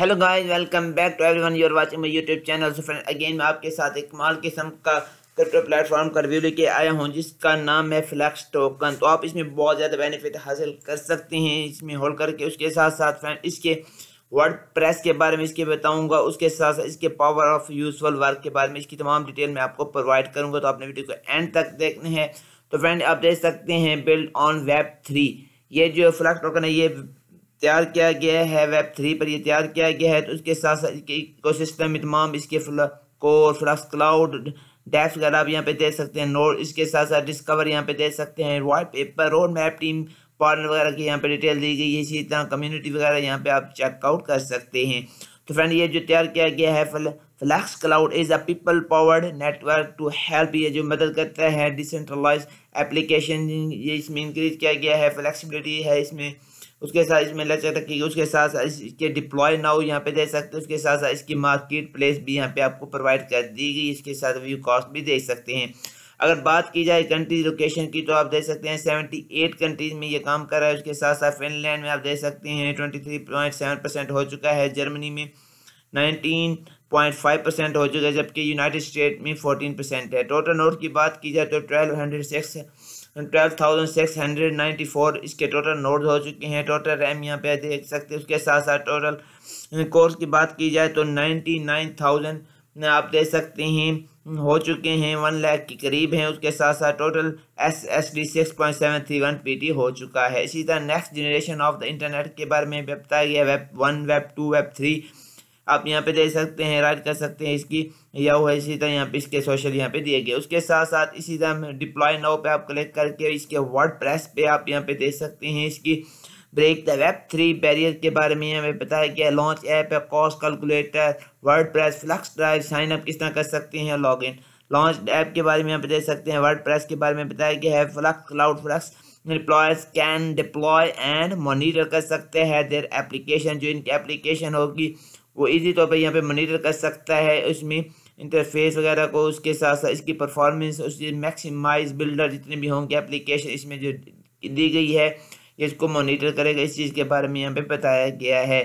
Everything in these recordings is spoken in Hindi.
Hello guys welcome back to everyone are watching my YouTube channel so friend again मैं आपके साथ एक माल किस्म का क्रिप्टो प्लेटफॉर्म का रिव्यू लेके आया हूँ जिसका नाम है फ्लैक्स टोकन तो आप इसमें बहुत ज़्यादा बेनिफिट हासिल कर सकते हैं इसमें होल्ड करके उसके साथ साथ फ्रेंड इसके वर्ड प्रेस के बारे में इसके बताऊँगा उसके साथ साथ इसके पावर ऑफ यूजफुल वर्क के बारे में इसकी तमाम डिटेल मैं आपको प्रोवाइड करूँगा तो आपने वीडियो को एंड तक देखने हैं तो फ्रेंड आप देख सकते हैं बिल्ड ऑन वेब थ्री ये जो फ्लैक्स टोकन है ये तैयार किया गया है वेब थ्री पर यह तैयार किया गया है तो उसके साथ साथ इको सिस्टम तमाम इसके कोर फ्लक्स क्लाउड डैश वगैरह आप यहाँ पे देख सकते हैं नोट इसके साथ साथ डिस्कवर यहाँ पे देख सकते हैं white paper road map team partner वगैरह की यहाँ पे डिटेल दी गई है इसी तरह कम्युनिटी वगैरह यहाँ पे आप चेकआउट कर सकते हैं तो फ्रेंड ये जो तैयार किया गया है Flux cloud is a people powered network to help ये जो मदद करता है डिसेंट्रलाइज एप्लीकेशन ये इसमें इंक्रीज किया गया है फ्लैक्सीबिलिटी है इसमें उसके साथ इसमें लग है कि उसके साथ साथ इसके डिप्लॉय नाउ यहाँ पे दे सकते हैं उसके साथ साथ इसकी मार्केट प्लेस भी यहाँ पे आपको प्रोवाइड कर दी गई इसके साथ व्यू कॉस्ट भी दे सकते हैं अगर बात की जाए कंट्रीज लोकेशन की तो आप देख सकते हैं सेवेंटी एट कंट्रीज में ये काम कर रहा है उसके साथ साथ फिनलैंड में आप देख सकते हैं twenty three point seven percent हो चुका है जर्मनी में नाइनटीन पॉइंट फाइव परसेंट हो चुका है जबकि यूनाइटेड स्टेट में फोर्टीन परसेंट है टोटल नोट की बात की जाए तो twelve hundred six twelve thousand six hundred ninety four इसके टोटल नोट हो चुके हैं टोटल रैम यहाँ पे देख सकते हैं उसके साथ साथ टोटल कोर्स की बात की जाए तो नाइन्टी नाइन थाउजेंड आप देख सकते हैं हो चुके हैं वन लाख के करीब हैं उसके साथ साथ total S S D six point seven three one P T हो चुका है इसी तरह next generation of the internet के बारे में भी बताया गया web one web two web three आप यहाँ पे दे सकते हैं राइट कर सकते हैं इसकी या वो है इसी तरह यहाँ पे इसके सोशल यहाँ पे दिए गए उसके साथ साथ इसी तरह डिप्लॉय नाउ पे आप क्लिक करके इसके वर्ड प्रेस पे आप यहाँ पे दे सकते हैं इसकी break the web three barrier के बारे में हमें बताया गया लॉन्च ऐप है cost calculator WordPress Flux drive sign up किस तरह कर सकते हैं लॉग इन लॉन्च ऐप के बारे में आप दे सकते हैं वर्ड प्रेस के बारे में बताया गया है Flux Cloud Flux employers can deploy and monitor कर सकते हैं देर एप्लीकेशन जो इनकी एप्लीकेशन होगी वो इजी तौर पर यहाँ पे मॉनिटर कर सकता है उसमें इंटरफेस वगैरह को उसके साथ साथ इसकी परफॉर्मेंस उसकी मैक्सिमाइज बिल्डर जितने भी होंगे एप्लीकेशन इसमें जो दी गई है इसको मॉनिटर करेगा इस चीज़ के बारे में यहाँ पे बताया गया है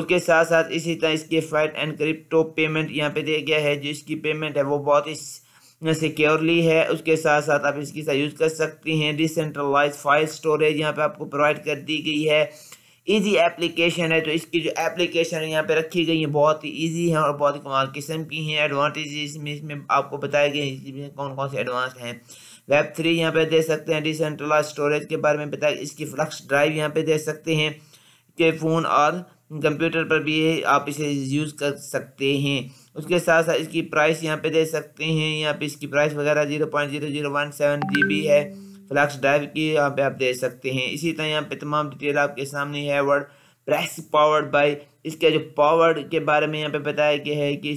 उसके साथ साथ इसी तरह इसके फाइट एंड क्रिप्टो पेमेंट यहाँ पे दिया गया है जो इसकी पेमेंट है वो बहुत ही सिक्योरली है उसके साथ साथ आप इसकी यूज़ कर सकती हैं डिसेंट्रलाइज फाइल स्टोरेज यहाँ पे आपको प्रोवाइड कर दी गई है ईजी एप्लीकेशन है तो इसकी जो एप्लीकेशन यहाँ पे रखी गई है बहुत ही ईजी है और बहुत ही कमाल किस्म की हैं एडवांटेज इसमें इसमें आपको बताया गया है इसमें कौन कौन से एडवांस हैं वेब थ्री यहाँ पे दे सकते हैं डिसेंट्रलाइज स्टोरेज के बारे में बताया इसकी फ्लक्स ड्राइव यहाँ पे दे सकते हैं के फ़ोन और कंप्यूटर पर भी आप इसे यूज़ कर सकते हैं उसके साथ साथ इसकी प्राइस यहाँ पे दे सकते हैं यहाँ पे इसकी प्राइस वगैरह zero point zero zero one seven G B है फ्लैक्स ड्राइव की यहाँ पे आप दे सकते हैं इसी तरह यहाँ पे तमाम डिटेल आपके सामने है वर्ड प्रेस पावर्ड बाई इसके जो पावर के बारे में यहाँ पे बताया गया है कि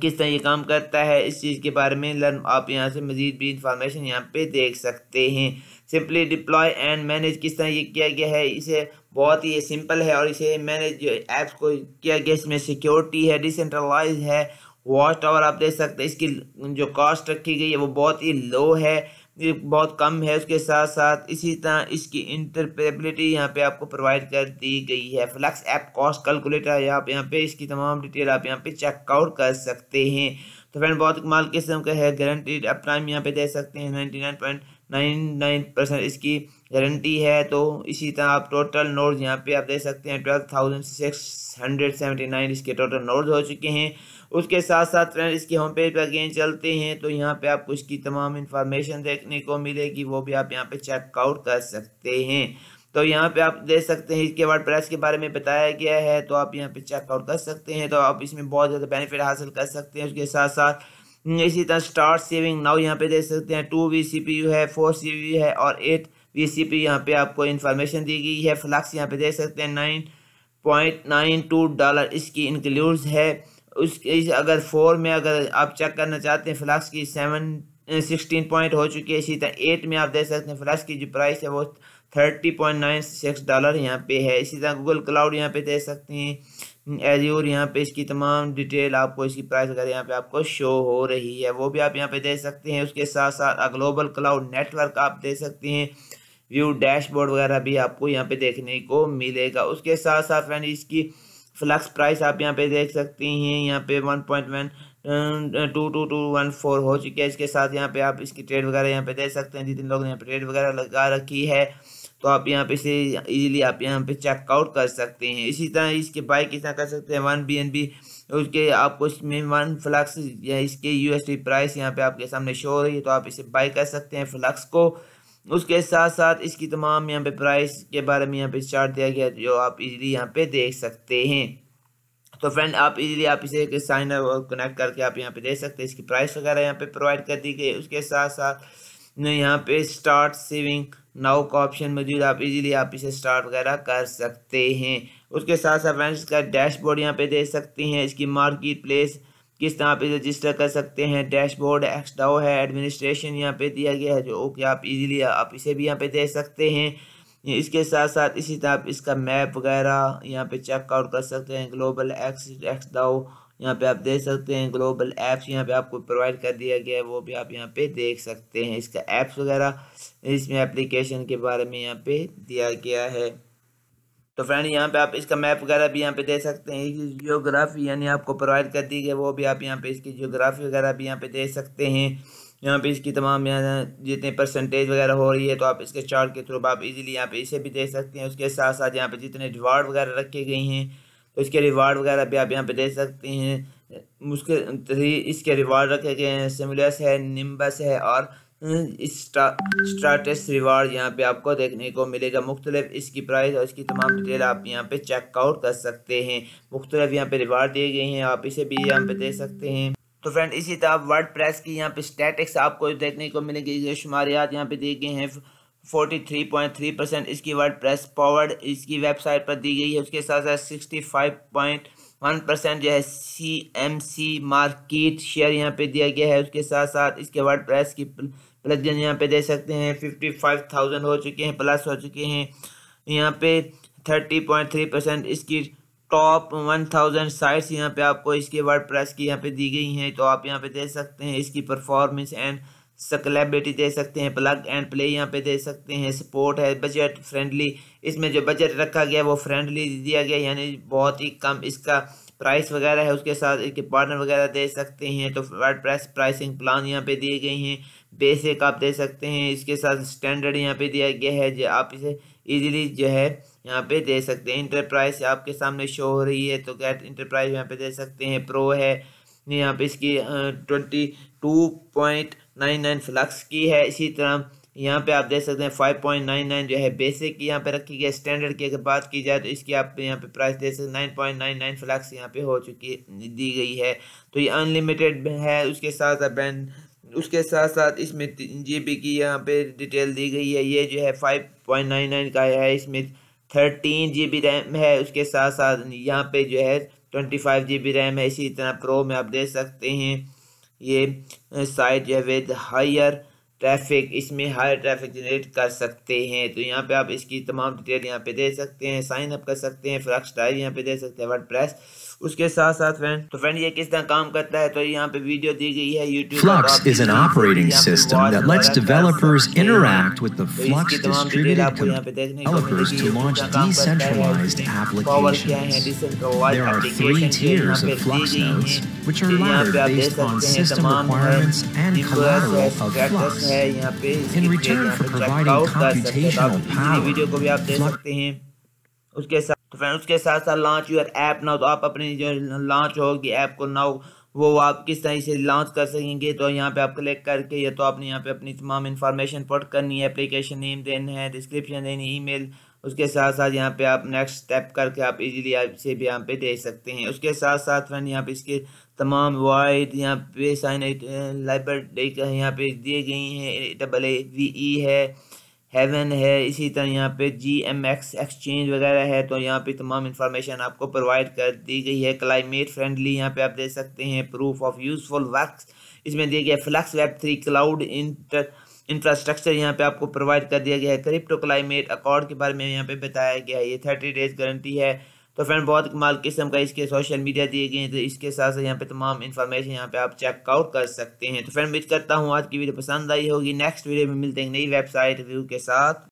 किस तरह ये काम करता है इस चीज़ के बारे में लर्न आप यहाँ से मज़ीद भी इंफॉर्मेशन यहाँ पे देख सकते हैं सिंपली डिप्लॉय एंड मैनेज किस तरह ये किया गया है इसे बहुत ही सिंपल है और इसे मैनेज ऐप्स को किया गया इसमें सिक्योरिटी है डिसेंट्रलाइज है वॉच टावर आप देख सकते हैं इसकी जो कॉस्ट रखी गई है वो बहुत ही लो है बहुत कम है उसके साथ साथ इसी तरह इसकी इंटरप्रेबिलिटी यहाँ पे आपको प्रोवाइड कर दी गई है फ्लैक्स ऐप कॉस्ट कैलकुलेटर आप यहाँ पे इसकी तमाम डिटेल आप यहाँ पे चेकआउट कर सकते हैं तो फ्रेंड बहुत माल किस्म का है गारंटीड अप टाइम यहाँ पे दे सकते हैं ninety nine point nine percent इसकी गारंटी है तो इसी तरह आप टोटल नोट्स यहाँ पे आप देख सकते हैं twelve thousand six hundred seventy nine इसके टोटल नोट्स हो चुके हैं उसके साथ साथ फ्रेंड इसके होम पेज पर अगेन चलते हैं तो यहाँ पे आपको इसकी तमाम इन्फॉर्मेशन देखने को मिलेगी वो भी आप यहाँ पे चेकआउट कर सकते हैं तो यहाँ पे आप देख सकते हैं इसके वर्ड प्रेस के बारे में बताया गया है तो आप यहाँ पे चेकआउट कर सकते हैं तो आप इसमें बहुत ज़्यादा बेनिफिट हासिल कर सकते हैं उसके साथ साथ इसी तरह स्टार्ट सेविंग नाउ यहाँ पे देख सकते हैं two V C P U है फोर सी पी यू है और एट वी सी पी यहाँ पे आपको इन्फॉर्मेशन दी गई है फ्लक्स यहाँ पे देख सकते हैं nine point nine two dollar इसकी इंक्लूड है उस इस अगर फोर में अगर आप चेक करना चाहते हैं फ्लक्स की सेवन सिक्सटीन पॉइंट हो चुकी है इसी तरह एट में आप देख सकते हैं फ्लक्स की जो प्राइस है वो thirty point nine six dollar यहाँ पे है इसी तरह गूगल क्लाउड यहाँ पे देख सकते हैं एज यूर यहाँ पे इसकी तमाम डिटेल आपको इसकी प्राइस वगैरह यहाँ पे आपको शो हो रही है वो भी आप यहाँ पे दे सकते हैं उसके साथ साथ ग्लोबल क्लाउड नेटवर्क आप दे सकते हैं व्यू डैशबोर्ड वगैरह भी आपको यहाँ पे देखने को मिलेगा उसके साथ साथ फ्रेंड इसकी फ्लक्स प्राइस आप यहाँ पे देख सकते हैं यहाँ पे one point one two two two one four हो चुकी है इसके साथ यहाँ पे आप इसकी ट्रेड वगैरह यहाँ पे देख सकते हैं जितने लोगों ने यहाँ पे ट्रेड वगैरह लगा रखी है तो आप यहाँ पे इसे इजीली आप यहाँ पे चेकआउट कर सकते हैं इसी तरह इसके बाय कितना कर सकते हैं वन बी एन बी उसके आपको इसमें वन फ्लक्स या इसके यूएसडी प्राइस यहाँ पे आपके सामने शो हो रही है तो आप इसे बाई कर सकते हैं फ्लक्स को उसके साथ साथ इसकी तमाम यहाँ पे प्राइस के बारे में यहाँ पे चार्ट दिया गया जो आप इजीली यहाँ पे देख सकते हैं तो फ्रेंड आप इजीली आप इसे साइन और कनेक्ट करके आप यहाँ पे देख सकते हैं इसकी प्राइस वगैरह यहाँ पे प्रोवाइड कर दी गई उसके साथ साथ यहाँ पे स्टार्ट सेविंग नाउ का ऑप्शन मौजूद आप इजीली आप इसे स्टार्ट वगैरह कर सकते हैं उसके साथ साथ फ्रेंड्स का डैशबोर्ड यहाँ पे दे सकते हैं इसकी मार्केट प्लेस किस तरह आप इसे रजिस्टर कर सकते हैं डैशबोर्ड एक्सडाओ है एडमिनिस्ट्रेशन यहाँ पे दिया गया है जो ओके आप इजीली आप इसे भी यहाँ पे दे सकते हैं इसके साथ साथ इसी तरह आप इसका मैप वगैरह यहाँ पे चेकआउट कर सकते हैं ग्लोबल एक्स एक्सडाओ यहाँ पे आप देख सकते हैं ग्लोबल ऐप्स यहाँ पे आपको प्रोवाइड कर दिया गया है वो भी आप यहाँ पे देख सकते हैं इसका ऐप्स वगैरह इसमें एप्लीकेशन के बारे में यहाँ पे दिया गया है तो फ्रेंड यहाँ पे आप इसका मैप वगैरह भी यहाँ पे दे सकते हैं इसकी जियोग्राफी यानी आपको प्रोवाइड कर दी गई वो भी आप यहाँ पे इसकी जियोग्राफी वगैरह भी यहाँ पे देख सकते हैं यहाँ पे इसकी तमाम यहाँ जितने परसेंटेज वगैरह हो रही है तो आप इसके चार्ट के थ्रू आप इजीली यहाँ पे इसे भी देख सकते हैं उसके साथ साथ यहाँ पे जितने रिवार्ड वगैरह रखे गए हैं तो इसके रिवार्ड वगैरह भी आप यहाँ पे दे सकते हैं उसके तो इसके रिवार्ड रखे गए हैं सिमुलस है निम्बस है और स्ट्रा, रिवार्ड यहाँ पे आपको देखने को मिलेगा मुख्तलिफ इसकी प्राइस और इसकी तमाम डिटेल आप यहाँ पे चेकआउट कर सकते हैं मुख्तलिफ यहाँ पे रिवार्ड दिए गए हैं आप इसे भी यहाँ पे दे सकते हैं तो फ्रेंड इसी तरह वर्ड प्रेस की यहाँ पे स्टैटिक्स आपको देखने को मिलेगी ये शुमारियात यहाँ पे दिए गए हैं 43.3 परसेंट इसकी वर्ड प्रेस पावर्ड इसकी वेबसाइट पर दी गई है उसके साथ साथ 65.1 परसेंट जो है C M C market share यहाँ पे दिया गया है उसके साथ साथ इसके वर्ड प्रेस की प्लगजन यहाँ पे दे सकते हैं 55,000 हो चुके हैं प्लस हो चुके हैं यहाँ पे 30.3 परसेंट इसकी टॉप वन थाउजेंड साइट्स यहाँ पे आपको इसके वर्ड प्रेस की यहाँ पे दी गई हैं तो आप यहाँ पे देख सकते हैं इसकी परफॉर्मेंस एंड सकलेबिलिटी दे सकते हैं प्लग एंड प्ले यहाँ पे दे सकते हैं सपोर्ट है बजट फ्रेंडली इसमें जो बजट रखा गया वो फ्रेंडली दिया गया यानी बहुत ही कम इसका प्राइस वगैरह है उसके साथ इसके पार्टनर वगैरह दे सकते हैं तो वर्ड प्रेस प्राइसिंग प्लान यहाँ पे दिए गए हैं बेसिक आप दे सकते हैं इसके साथ स्टैंडर्ड यहाँ पे दिया गया है जो आप इसे इजीली जो है यहाँ पे दे सकते हैं इंटरप्राइज आपके सामने शो हो रही है तो गैट इंटरप्राइज यहाँ पे दे सकते हैं प्रो है यहाँ पे इसकी twenty two point nine nine Flux की है इसी तरह यहाँ पे आप देख सकते हैं फाइव पॉइंट नाइन नाइन जो है बेसिक की यहाँ पे रखी गई स्टैंडर्ड की अगर बात की जाए तो इसकी आप यहाँ पे प्राइस देख सकते हैं nine point nine nine Flux यहाँ पे हो चुकी दी गई है तो ये अनलिमिटेड है उसके साथ साथ बैंड उसके साथ साथ इसमें जी बी की यहाँ पे डिटेल दी गई है ये जो है फाइव पॉइंट नाइन नाइन का है इसमें थर्टीन जी बी रैम है उसके साथ साथ यहाँ पे जो है twenty five G B RAM है इसी तरह प्रो में आप देख सकते हैं ये साइट है विद हायर ट्रैफिक इसमें हायर ट्रैफिक जनरेट कर सकते हैं तो यहाँ पे आप इसकी तमाम डिटेल यहाँ पे दे सकते हैं साइन अप कर सकते हैं फ्लक्स टाइल यहाँ पे दे सकते हैं वर्ड प्रेस उसके साथ साथ फ्रेंड तो फ्रेंड ये किस तरह काम करता है तो यहाँ पे वीडियो दी गई है YouTube Flux is an operating system that lets developers interact with the Flux distributed developers to launch decentralized applications. There are three tiers of Flux nodes, which are laddered based on system requirements and collateral of Flux. In return for providing computational power, Flux उसके साथ तो फ्रेंड उसके साथ साथ लॉन्च हुआ ऐप ना तो आप अपनी जो लॉन्च होगी ऐप को ना वो आप किस तरह से लॉन्च कर सकेंगे तो यहाँ पे आप क्लिक करके या तो आपने यहाँ पे अपनी तमाम इन्फॉर्मेशन पुट करनी है एप्लीकेशन नेम देना है डिस्क्रिप्शन देनी मेल उसके साथ साथ यहाँ पे आप नेक्स्ट स्टेप करके आप इजीली से भी यहाँ पे दे सकते हैं उसके साथ साथ फ्रेंड यहाँ पे इसके तमाम वाइड यहाँ पे साइन लाइब्रेरी uh, यहाँ पे दिए गई हैं डबल ए वी ई है हेवन है इसी तरह यहाँ पे जी एम एक्स एक्सचेंज वगैरह है तो यहाँ पे तमाम इन्फॉर्मेशन आपको प्रोवाइड कर दी गई है क्लाइमेट फ्रेंडली यहाँ पे आप दे सकते हैं प्रूफ ऑफ यूजफुल वर्क इसमें दिया गया Flux web three cloud inter infrastructure यहाँ पे आपको प्रोवाइड कर दिया गया है क्रिप्टो क्लाइमेट अकॉर्ड के बारे में यहाँ पे बताया गया है ये थर्टी डेज गारंटी है तो फ्रेंड बहुत कमाल किस्म का इसके सोशल मीडिया दिए गए हैं तो इसके साथ साथ यहाँ पे तमाम इन्फॉर्मेशन यहाँ पे आप चेकआउट कर सकते हैं तो फ्रेंड उम्मीद करता हूँ आज की वीडियो पसंद आई होगी नेक्स्ट वीडियो में मिलते हैं नई वेबसाइट व्यू के साथ